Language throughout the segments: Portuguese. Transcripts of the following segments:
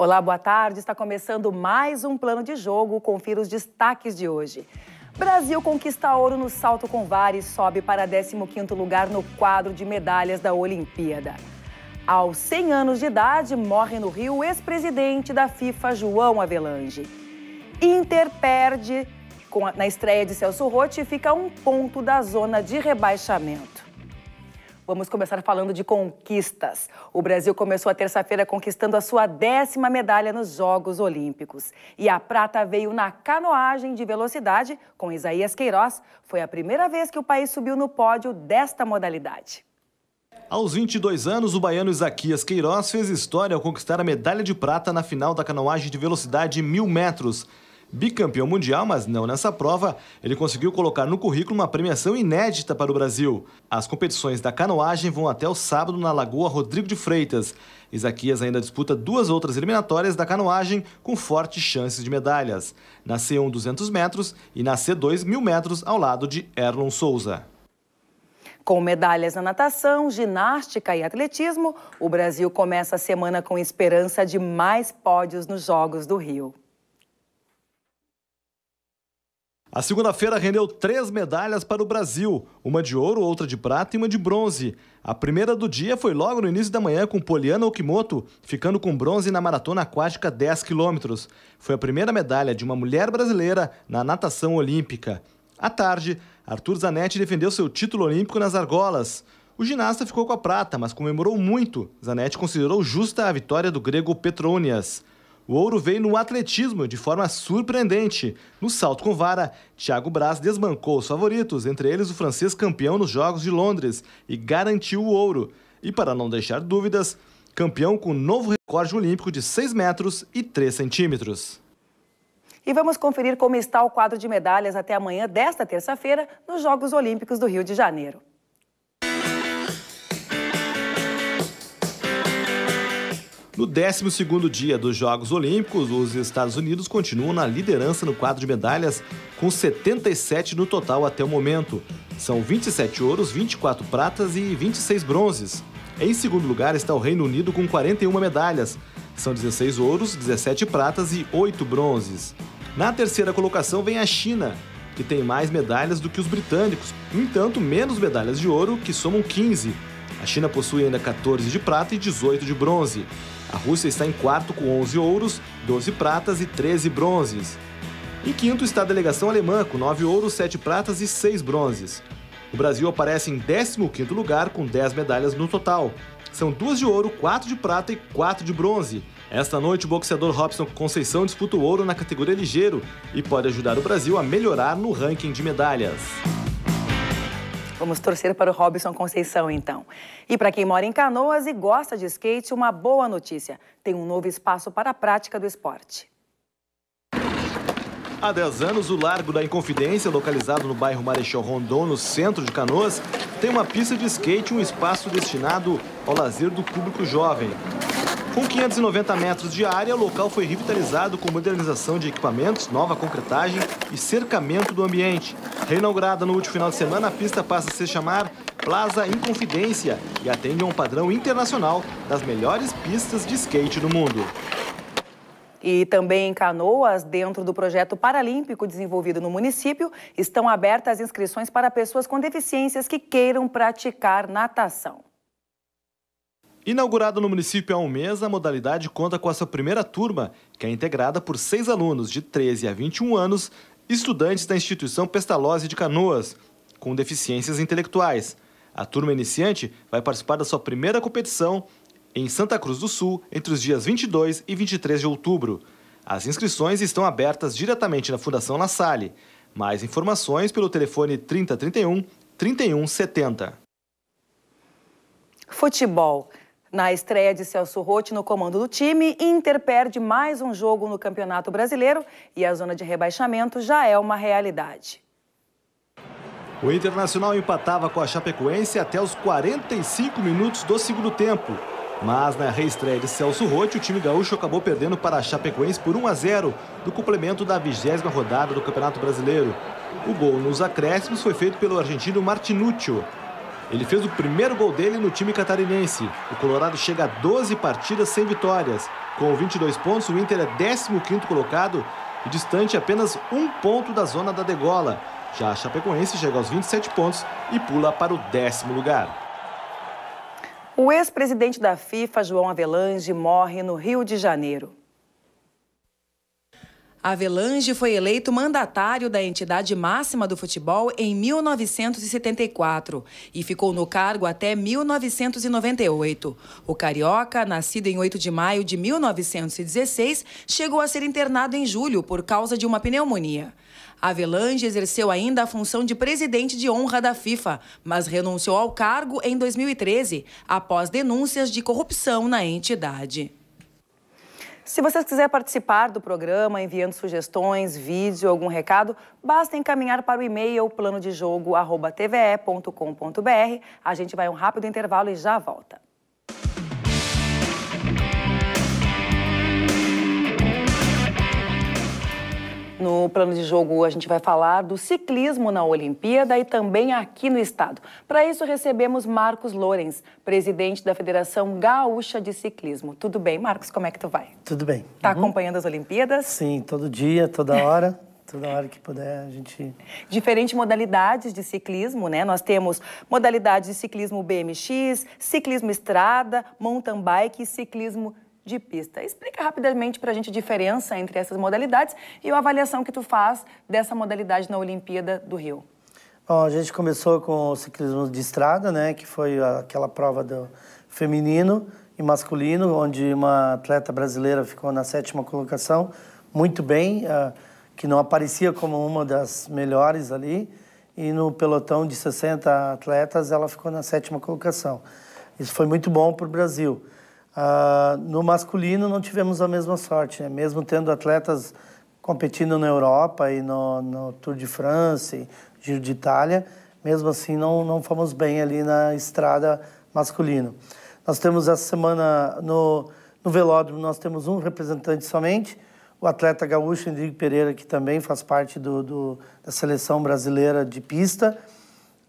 Olá, boa tarde. Está começando mais um plano de jogo. Confira os destaques de hoje. Brasil conquista ouro no salto com vara e sobe para 15º lugar no quadro de medalhas da Olimpíada. Aos 100 anos de idade, morre no Rio o ex-presidente da FIFA, João Avelange. Inter perde na estreia de Celso Rotti e fica a um ponto da zona de rebaixamento. Vamos começar falando de conquistas. O Brasil começou a terça-feira conquistando a sua décima medalha nos Jogos Olímpicos. E a prata veio na canoagem de velocidade com Isaías Queiroz. Foi a primeira vez que o país subiu no pódio desta modalidade. Aos 22 anos, o baiano Isaquias Queiroz fez história ao conquistar a medalha de prata na final da canoagem de velocidade 1000 metros. Bicampeão mundial, mas não nessa prova, ele conseguiu colocar no currículo uma premiação inédita para o Brasil. As competições da canoagem vão até o sábado na Lagoa Rodrigo de Freitas. Isaquias ainda disputa duas outras eliminatórias da canoagem com fortes chances de medalhas, na C1 200 metros e na C2 1000 metros ao lado de Erlon Souza. Com medalhas na natação, ginástica e atletismo, o Brasil começa a semana com esperança de mais pódios nos Jogos do Rio. A segunda-feira rendeu três medalhas para o Brasil: uma de ouro, outra de prata e uma de bronze. A primeira do dia foi logo no início da manhã com Poliana Okimoto, ficando com bronze na maratona aquática 10 quilômetros. Foi a primeira medalha de uma mulher brasileira na natação olímpica. À tarde, Arthur Zanetti defendeu seu título olímpico nas argolas. O ginasta ficou com a prata, mas comemorou muito. Zanetti considerou justa a vitória do grego Petronias. O ouro veio no atletismo de forma surpreendente. No salto com vara, Thiago Braz desbancou os favoritos, entre eles o francês campeão nos Jogos de Londres, e garantiu o ouro. E para não deixar dúvidas, campeão com novo recorde olímpico de 6 metros e 3 centímetros. E vamos conferir como está o quadro de medalhas até amanhã desta terça-feira nos Jogos Olímpicos do Rio de Janeiro. No 12 dia dos Jogos Olímpicos, os Estados Unidos continuam na liderança no quadro de medalhas, com 77 no total até o momento. São 27 ouros, 24 pratas e 26 bronzes. Em segundo lugar está o Reino Unido com 41 medalhas. São 16 ouros, 17 pratas e 8 bronzes. Na terceira colocação vem a China, que tem mais medalhas do que os britânicos, no entanto, menos medalhas de ouro, que somam 15. A China possui ainda 14 de prata e 18 de bronze. A Rússia está em quarto com 11 ouros, 12 pratas e 13 bronzes. Em quinto está a delegação alemã, com 9 ouros, 7 pratas e 6 bronzes. O Brasil aparece em 15º lugar com 10 medalhas no total. São duas de ouro, quatro de prata e quatro de bronze. Esta noite, o boxeador Robson Conceição disputa o ouro na categoria ligeiro e pode ajudar o Brasil a melhorar no ranking de medalhas. Vamos torcer para o Robson Conceição, então. E para quem mora em Canoas e gosta de skate, uma boa notícia. Tem um novo espaço para a prática do esporte. Há 10 anos, o Largo da Inconfidência, localizado no bairro Marechal Rondon, no centro de Canoas, tem uma pista de skate e um espaço destinado ao lazer do público jovem. Com 590 metros de área, o local foi revitalizado com modernização de equipamentos, nova concretagem e cercamento do ambiente. Reinaugurada no último final de semana, a pista passa a se chamar Plaza Inconfidência e atende a um padrão internacional das melhores pistas de skate do mundo. E também em Canoas, dentro do projeto paralímpico desenvolvido no município, estão abertas inscrições para pessoas com deficiências que queiram praticar natação. Inaugurada no município há um mês, a modalidade conta com a sua primeira turma, que é integrada por seis alunos de 13 a 21 anos, estudantes da instituição Pestalozzi de Canoas, com deficiências intelectuais. A turma iniciante vai participar da sua primeira competição em Santa Cruz do Sul entre os dias 22 e 23 de outubro. As inscrições estão abertas diretamente na Fundação La Salle. Mais informações pelo telefone 3031 3170. Futebol. Na estreia de Celso Rotti no comando do time, Inter perde mais um jogo no Campeonato Brasileiro e a zona de rebaixamento já é uma realidade. O Internacional empatava com a Chapecoense até os 45 minutos do segundo tempo. Mas na reestreia de Celso Rotti, o time gaúcho acabou perdendo para a Chapecoense por 1 a 0 no complemento da vigésima rodada do Campeonato Brasileiro. O gol nos acréscimos foi feito pelo argentino Martinúcio. Ele fez o primeiro gol dele no time catarinense. O Colorado chega a 12 partidas sem vitórias. Com 22 pontos, o Inter é 15º colocado e distante apenas um ponto da zona da degola. Já a Chapecoense chega aos 27 pontos e pula para o décimo lugar. O ex-presidente da FIFA, João Avelange, morre no Rio de Janeiro. Avelange foi eleito mandatário da entidade máxima do futebol em 1974 e ficou no cargo até 1998. O carioca, nascido em 8 de maio de 1916, chegou a ser internado em julho por causa de uma pneumonia. Avelange exerceu ainda a função de presidente de honra da FIFA, mas renunciou ao cargo em 2013, após denúncias de corrupção na entidade. Se vocês quiserem participar do programa, enviando sugestões, vídeo, algum recado, basta encaminhar para o e-mail planodejogo.tve.com.br. A gente vai um rápido intervalo e já volta. No plano de jogo, a gente vai falar do ciclismo na Olimpíada e também aqui no estado. Para isso, recebemos Marcos Lorenz, presidente da Federação Gaúcha de Ciclismo. Tudo bem, Marcos? Como é que tu vai? Tudo bem. Tá uhum. acompanhando as Olimpíadas? Sim, todo dia, toda hora. toda hora que puder, a gente. Diferentes modalidades de ciclismo, né? Nós temos modalidades de ciclismo BMX, ciclismo estrada, mountain bike e ciclismo de pista. Explica rapidamente para a gente a diferença entre essas modalidades e a avaliação que tu faz dessa modalidade na Olimpíada do Rio. Bom, a gente começou com o ciclismo de estrada, né, que foi aquela prova do feminino e masculino, onde uma atleta brasileira ficou na sétima colocação, muito bem, ah, que não aparecia como uma das melhores ali, e no pelotão de 60 atletas ela ficou na sétima colocação. Isso foi muito bom para o Brasil. Ah, no masculino não tivemos a mesma sorte, né? mesmo tendo atletas competindo na Europa e no, no Tour de e Giro de Itália, mesmo assim não, não fomos bem ali na estrada masculino. Nós temos essa semana no, no velódromo, nós temos um representante somente, o atleta gaúcho Henrique Pereira, que também faz parte do, do, da seleção brasileira de pista,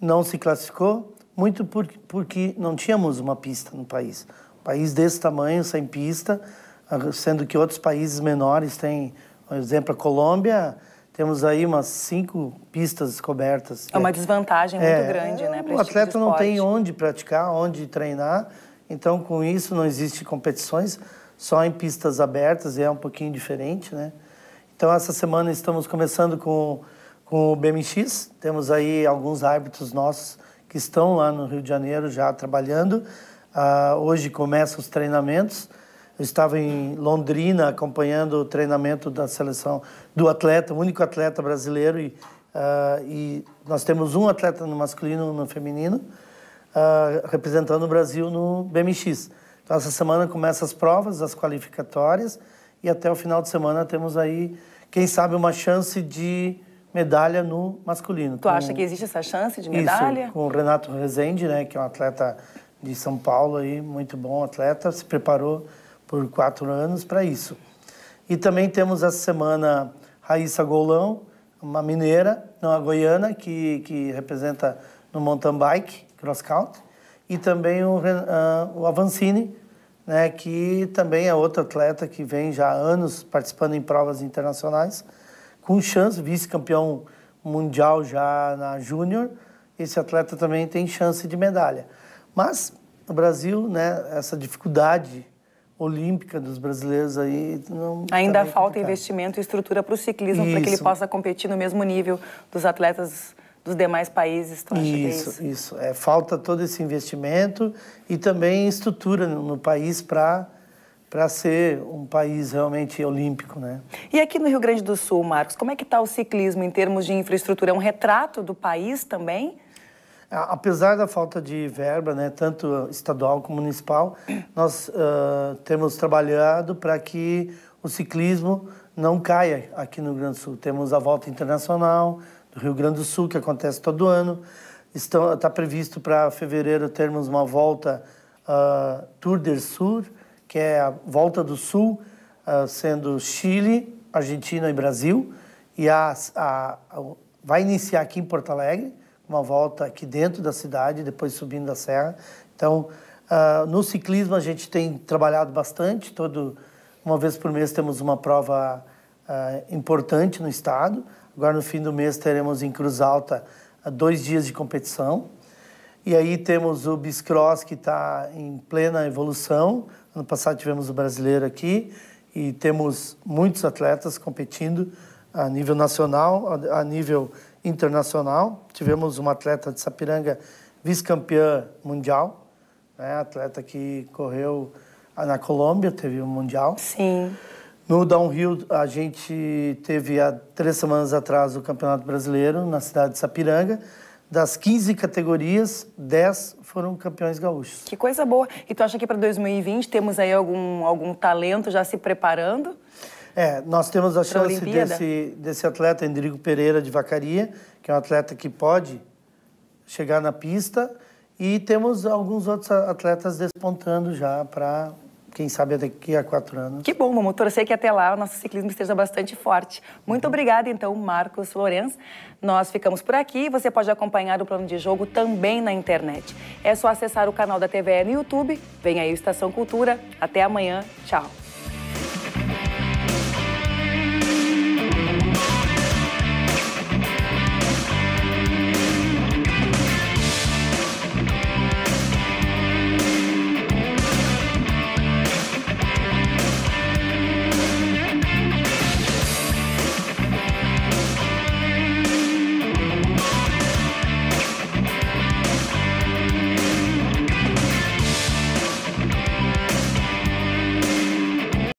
não se classificou, muito por, porque não tínhamos uma pista no país. País desse tamanho, sem pista, ah, sendo que outros países menores têm, por exemplo, a Colômbia, temos aí umas cinco pistas cobertas. É uma desvantagem muito é, grande, né? O tipo atleta tipo não tem onde praticar, onde treinar, então com isso não existe competições, só em pistas abertas e é um pouquinho diferente, né? Então essa semana estamos começando com, com o BMX, temos aí alguns árbitros nossos que estão lá no Rio de Janeiro já trabalhando. Ah, hoje começam os treinamentos. Eu estava em Londrina acompanhando o treinamento da seleção do atleta, o único atleta brasileiro. E, ah, e nós temos um atleta no masculino e no feminino, ah, representando o Brasil no BMX. Então, essa semana começam as provas, as qualificatórias. E até o final de semana temos aí, quem sabe, uma chance de medalha no masculino. Tu com... acha que existe essa chance de medalha? Isso, com o Renato Rezende, né, que é um atleta de São Paulo, aí, muito bom atleta, se preparou por quatro anos para isso. E também temos essa semana Raíssa Golão, uma mineira, não a goiana, que, que representa no mountain bike, cross country, e também o, uh, o Avancini, né, que também é outro atleta que vem já há anos participando em provas internacionais, com chance, vice-campeão mundial já na Júnior, esse atleta também tem chance de medalha. Mas no Brasil, né, essa dificuldade olímpica dos brasileiros aí não ainda tá falta complicado. investimento e estrutura para o ciclismo para que ele possa competir no mesmo nível dos atletas dos demais países. Tu acha é isso, é isso, isso. É, falta todo esse investimento e também estrutura no, no país para para ser um país realmente olímpico, né? E aqui no Rio Grande do Sul, Marcos, como é que está o ciclismo em termos de infraestrutura? É um retrato do país também? apesar da falta de verba, né, tanto estadual como municipal, nós uh, temos trabalhado para que o ciclismo não caia aqui no Rio Grande do Sul. Temos a volta internacional do Rio Grande do Sul, que acontece todo ano. Está tá previsto para fevereiro termos uma volta uh, Tour del Sur, que é a volta do Sul, uh, sendo Chile, Argentina e Brasil. E a, a, a, vai iniciar aqui em Porto Alegre uma volta aqui dentro da cidade, depois subindo a serra. Então, uh, no ciclismo a gente tem trabalhado bastante, todo uma vez por mês temos uma prova uh, importante no estado. Agora no fim do mês teremos em Cruz Alta uh, dois dias de competição. E aí temos o Biscross que está em plena evolução. Ano passado tivemos o brasileiro aqui e temos muitos atletas competindo a nível nacional, a nível internacional. Tivemos uma atleta de Sapiranga vice-campeã mundial, né? atleta que correu na Colômbia, teve o um mundial. Sim. No Downhill, a gente teve há três semanas atrás o Campeonato Brasileiro na cidade de Sapiranga. Das 15 categorias, 10 foram campeões gaúchos. Que coisa boa! E tu acha que para 2020 temos aí algum, algum talento já se preparando? É, nós temos a chance desse, desse atleta, Endrigo Pereira de Vacaria, que é um atleta que pode chegar na pista, e temos alguns outros atletas despontando já para quem sabe daqui a quatro anos. Que bom, vamos torcer que até lá o nosso ciclismo esteja bastante forte. Muito uhum. obrigada, então, Marcos Lourenço. Nós ficamos por aqui. Você pode acompanhar o plano de jogo também na internet. É só acessar o canal da TVE no YouTube. Vem aí o Estação Cultura. Até amanhã. Tchau.